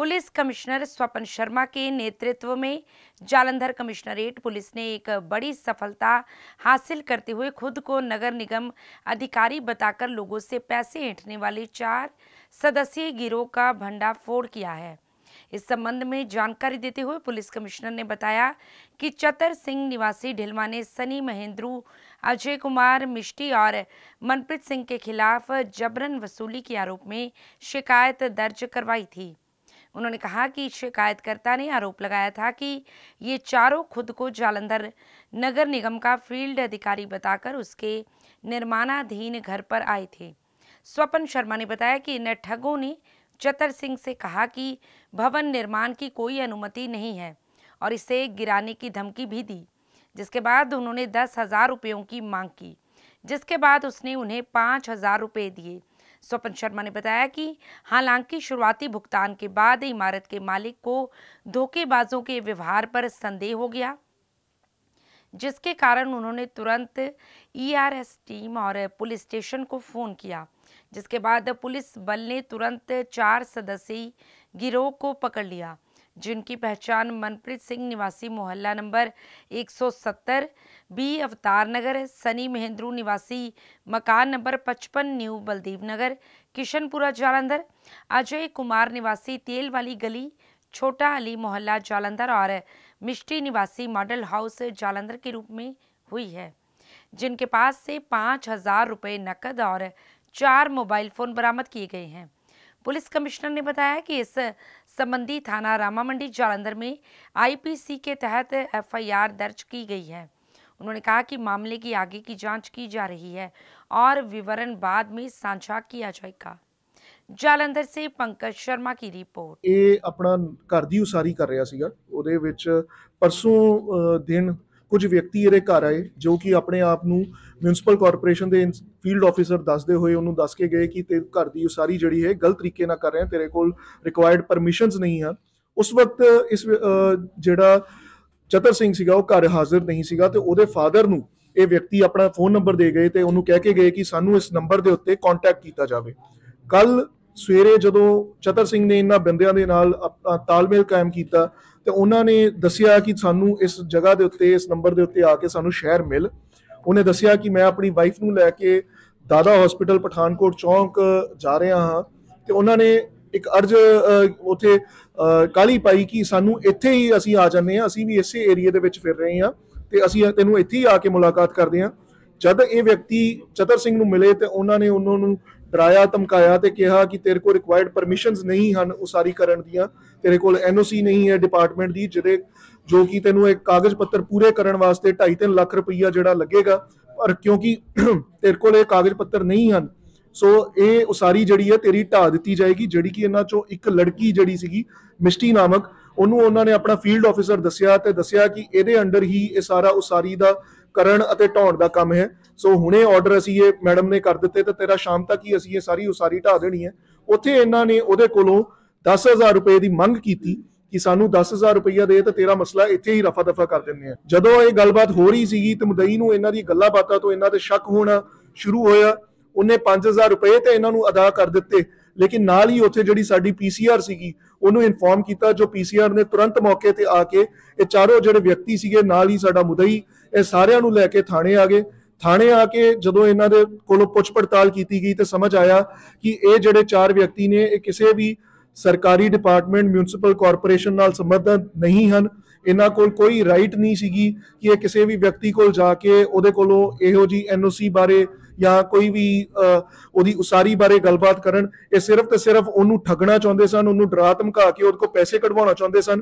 police commissioner स्वपन शर्मा के नेतृत्व में जालंधर कमिश्नरेट पुलिस ने एक बड़ी सफलता हासिल करते हुए खुद को नगर निगम अधिकारी बताकर लोगों से पैसे ऐंठने वाले चार सदस्यीय गिरोह का भंडाफोड़ किया है इस संबंध में जानकारी देते हुए पुलिस कमिश्नर ने बताया कि चतर सिंह निवासी ढिलमा ने सनी महेंद्रू अजय कुमार मिष्टी और मनप्रीत सिंह के खिलाफ जबरन वसूली के आरोप में शिकायत दर्ज करवाई थी उन्होंने कहा कि शिकायतकर्ता ने आरोप लगाया था कि ये चारों खुद को जालंधर नगर निगम का फील्ड अधिकारी बताकर उसके निर्माणाधीन घर पर आए थे स्वपन शर्मा ने बताया कि इन ठगों ने चतर सिंह से कहा कि भवन निर्माण की कोई अनुमति नहीं है और इसे गिराने की धमकी भी दी जिसके बाद उन्होंने दस हज़ार रुपयों की मांग की जिसके बाद उसने उन्हें पाँच हज़ार रुपये दिए स्वपन शर्मा ने बताया कि हालांकि शुरुआती भुगतान के बाद इमारत के मालिक को धोखेबाजों के व्यवहार पर संदेह हो गया जिसके कारण उन्होंने तुरंत ईआरएस e टीम और पुलिस स्टेशन को फ़ोन किया जिसके बाद पुलिस बल ने तुरंत चार सदस्यीय गिरोह को पकड़ लिया जिनकी पहचान मनप्रीत सिंह निवासी मोहल्ला नंबर 170 बी अवतार नगर सनी महेंद्रू निवासी मकान नंबर 55 न्यू बलदीव नगर किशनपुरा जालंधर अजय कुमार निवासी तेल वाली गली छोटा अली मोहल्ला जालंधर और मिष्टी निवासी मॉडल हाउस जालंधर के रूप में हुई है जिनके पास से पाँच हजार रुपये नकद और चार मोबाइल फ़ोन बरामद किए गए हैं पुलिस कमिश्नर ने बताया कि इस संबंधी थाना रामा मंडी जालंधर में आईपीसी के तहत एफआईआर दर्ज की गई है उन्होंने कहा कि मामले की आगे की जांच की जा रही है और विवरण बाद में साझा किया जाएगा ਜਾਲੰਧਰ ਸੇ ਪੰਕਜ ਸ਼ਰਮਾ ਕੀ ਰਿਪੋਰਟ ਇਹ ਆਪਣਾ ਘਰ ਦੀ ਉਸਾਰੀ ਕਰ ਰਿਹਾ ਸੀਗਾ ਉਹਦੇ ਕੁਝ ਵਿਅਕਤੀ ਇਹਦੇ ਘਰ ਆਏ ਜੋ ਕਿ ਆਪਣੇ ਆਪ ਨੂੰ ਮਿਊਨਿਸਪਲ ਕਾਰਪੋਰੇਸ਼ਨ ਦੇ ਫੀਲਡ ਆਫੀਸਰ ਦੱਸਦੇ ਹੋਏ ਉਹਨੂੰ ਦੱਸ ਕੇ ਗਏ ਕਿ ਤੇ ਘਰ ਦੀ ਉਸਾਰੀ ਜਿਹੜੀ ਹੈ ਗਲਤ ਤਰੀਕੇ ਨਾਲ ਕਰ ਰਹੇ ਆ ਤੇਰੇ ਕੋਲ ਰਿਕੁਆਇਰਡ ਪਰਮਿਸ਼ਨਸ ਨਹੀਂ ਆ ਉਸ ਵਕਤ ਇਸ ਜਿਹੜਾ ਚਤਰ ਸਿੰਘ ਸੀਗਾ ਉਹ ਘਰ ਹਾਜ਼ਰ ਨਹੀਂ ਸੀਗਾ ਤੇ ਉਹਦੇ ਫਾਦਰ ਨੂੰ ਇਹ ਵਿਅਕਤੀ ਆਪਣਾ ਫੋਨ ਨੰਬਰ ਦੇ ਗਏ ਤੇ ਉਹਨੂੰ ਕਹਿ ਕੇ ਗਏ ਕਿ ਸਾਨੂੰ ਇਸ ਨੰਬਰ ਦੇ ਉੱਤੇ ਕੰਟੈਕਟ ਕੀਤਾ ਜਾਵੇ ਕੱਲ ਸਵੇਰੇ ਜਦੋਂ ਚਤਰ ਸਿੰਘ ਨੇ ਇਹਨਾਂ ਬੰਦਿਆਂ ਦੇ ਨਾਲ ਤਾਲਮੇਲ ਕਾਇਮ ਕੀਤਾ ਤੇ ਉਹਨਾਂ ਨੇ ਦੱਸਿਆ ਕਿ ਸਾਨੂੰ ਇਸ ਜਗ੍ਹਾ ਦੇ ਉੱਤੇ ਇਸ ਨੰਬਰ ਦੇ ਉੱਤੇ ਆ ਕੇ ਸਾਨੂੰ ਸ਼ਹਿਰ ਮਿਲ ਉਹਨੇ ਦੱਸਿਆ ਕਿ ਮੈਂ ਆਪਣੀ ਵਾਈਫ ਨੂੰ ਲੈ ਕੇ ਦਾਦਾ ਹਸਪੀਟਲ ਪਠਾਨਕੋਟ ਚੌਂਕ ਜਾ ਰਿਹਾ ਹਾਂ ਤੇ ਉਹਨਾਂ ਨੇ ਇੱਕ ਅਰਜ ਉਥੇ ਕਾਲੀ ਪਾਈ ਕਿ ਸਾਨੂੰ ਇੱਥੇ ਹੀ ਅਸੀਂ ਆ ਜਾਂਦੇ ਹਾਂ ਅਸੀਂ ਵੀ ਇਸੇ ਏਰੀਆ ਦੇ ਵਿੱਚ ਫਿਰ ਰਹੇ ਹਾਂ ਤੇ ਅਸੀਂ ਤੈਨੂੰ ਇੱਥੇ ਹੀ ਆ ਕੇ ਮੁਲਾਕਾਤ ਕਰਦੇ ਹਾਂ ਜਦ ਇਹ ਵਿਅਕਤੀ ਚਤਰ ਸਿੰਘ ਨੂੰ ਮਿਲੇ ਤੇ ਉਹਨਾਂ ਨੇ ਉਹਨਾਂ ਨੂੰ ਡਰਾਇਆ ਧਮਕਾਇਆ ਤੇ ਕਿਹਾ ਕਿ ਤੇਰੇ ਕੋਲ ਰਿਕੁਆਇਰਡ ਪਰਮਿਸ਼ਨਸ ਨਹੀਂ ਹਨ ਉਹ ਸਾਰੀ ਕਰਨ ਦੀਆਂ ਤੇਰੇ ਕੋਲ ਐਨਓਸੀ ਨਹੀਂ ਹੈ ਡਿਪਾਰਟਮੈਂਟ ਦੀ ਜਿਹੜੇ ਜੋ ਕਿ ਤੈਨੂੰ ਇੱਕ ਕਾਗਜ਼ ਪੱਤਰ ਪੂਰੇ ਕਰਨ ਵਾਸਤੇ 2.5 3 ਲੱਖ ਰੁਪਈਆ ਜਿਹੜਾ ਲੱਗੇਗਾ ਪਰ ਕਿਉਂਕਿ ਤੇਰੇ ਕੋਲ ਇਹ ਕਾਗਜ਼ ਪੱਤਰ ਨਹੀਂ ਹਨ ਸੋ ਇਹ ਉਸਾਰੀ ਜਿਹੜੀ ਹੈ ਤੇਰੀ ਢਾ ਦਿੱਤੀ ਜਾਏਗੀ ਜਿਹੜੀ ਕਿ ਇਹਨਾਂ ਚੋਂ ਇੱਕ ਲੜਕੀ ਜਿਹੜੀ ਸੀਗੀ ਮਿਸ਼ਟੀ ਨਾਮਕ ਉਹਨੂੰ ਉਹਨਾਂ ਨੇ ਆਪਣਾ ਫੀਲਡ ਆਫੀਸਰ ਦੱਸਿਆ ਤੇ ਦੱਸਿਆ ਕਿ ਇਹਦੇ ਅੰਡਰ ਹੀ ਇਹ ਸਾਰਾ ਉਸਾਰੀ ਦਾ ਕਰਨ ਅਤੇ ਢਾਉਣ ਦਾ ਕੰਮ ਹੈ ਸੋ ਹੁਣੇ ਆਰਡਰ ਅਸੀਂ ਇਹ ਮੈਡਮ ਨੇ ਕਰ ਦਿੱਤੇ ਤੇ ਤੇਰਾ ਸ਼ਾਮ ਤੱਕ ਹੀ ਅਸੀਂ ਇਹ ਸਾਰੀ ਉਸਾਰੀ ਢਾ ਦੇਣੀ ਹੈ ਉੱਥੇ ਇਹਨਾਂ ਨੇ ਉਹਦੇ ਕੋਲੋਂ 10000 ਰੁਪਏ ਦੀ ਮੰਗ ਕੀਤੀ ਕਿ ਸਾਨੂੰ 10000 ਰੁਪਈਆ ਦੇ ਤੇ ਤੇਰਾ ਮਸਲਾ ਇੱਥੇ ਹੀ ਰਫਾ ਦਫਾ ਕਰ ਦਿੰਨੇ ਆ ਜਦੋਂ ਇਹ ਗੱਲਬਾਤ ਹੋ ਰਹੀ ਸੀਗੀ ਤੇ ਮਦਈ ਨੂੰ ਇਹਨਾਂ ਦੀ ਗੱਲਾਂ ਬਾਤਾਂ ਤੋਂ ਇਹਨਾਂ ਤੇ ਸ਼ੱਕ ਹੋਣਾ ਸ਼ੁਰੂ ਹੋਇਆ ਉਹਨੇ 5000 ਰੁਪਏ ਤੇ ਇਹਨਾਂ ਨੂੰ ਅਦਾ ਕਰ ਦਿੱਤੇ ਲੇਕਿਨ ਨਾਲ ਹੀ ਉੱਥੇ ਜਿਹੜੀ ਸਾਡੀ ਪੀਸੀਆਰ ਸੀਗੀ ਉਹਨੂੰ ਇਨਫੋਰਮ ਕੀਤਾ ਜੋ ਪੀਸੀਆਰ ਨੇ ਤੁਰੰਤ ਮੌਕੇ ਤੇ ਆ ਕੇ ਇਹ ਚਾਰੋਂ ਜਿਹੜੇ ਵਿਅਕਤੀ ਸੀਗੇ ਨਾਲ ਹੀ ਸਾਡਾ ਮੁਦਈ ਇਹ ਸਾਰਿਆਂ ਨੂੰ ਲੈ ਕੇ ਥਾਣੇ ਆ ਗਏ ਥਾਣੇ ਆ ਕੇ ਜਦੋਂ ਇਹਨਾਂ ਦੇ ਕੋਲੋਂ ਪੁੱਛ ਪੜਤਾਲ ਕੀਤੀ ਗਈ ਤੇ ਸਮਝ ਆਇਆ ਕਿ ਇਹ ਜਿਹੜੇ ਚਾਰ ਵਿਅਕਤੀ ਨੇ ਇਹ ਕਿਸੇ ਵੀ ਸਰਕਾਰੀ ਡਿਪਾਰਟਮੈਂਟ ਮਿਊਨਿਸਪਲ ਕਾਰਪੋਰੇਸ਼ਨ ਨਾਲ ਸੰਬੰਧਤ ਨਹੀਂ ਹਨ ਇਹਨਾਂ ਕੋਲ ਕੋਈ ਰਾਈਟ ਨਹੀਂ ਸੀਗੀ ਕਿ ਇਹ ਕਿਸੇ ਵੀ ਵਿਅਕਤੀ ਕੋਲ ਜਾ ਕੇ ਉਹਦੇ ਕੋਲੋਂ ਇਹੋ ਜੀ ਐਨਓਸੀ ਬਾਰੇ ਜਾਂ ਕੋਈ ਵੀ ਉਹਦੀ ਉਸਾਰੀ ਬਾਰੇ ਗੱਲਬਾਤ ਕਰਨ ਇਹ ਸਿਰਫ ਤੇ ਸਿਰਫ ਉਹਨੂੰ ਠੱਗਣਾ ਚਾਹੁੰਦੇ ਸਨ ਉਹਨੂੰ ਡਰਾ ਧਮਕਾ ਕੇ ਉਹਦੇ ਕੋਲ ਪੈਸੇ ਕਢਵਾਉਣਾ ਚਾਹੁੰਦੇ ਸਨ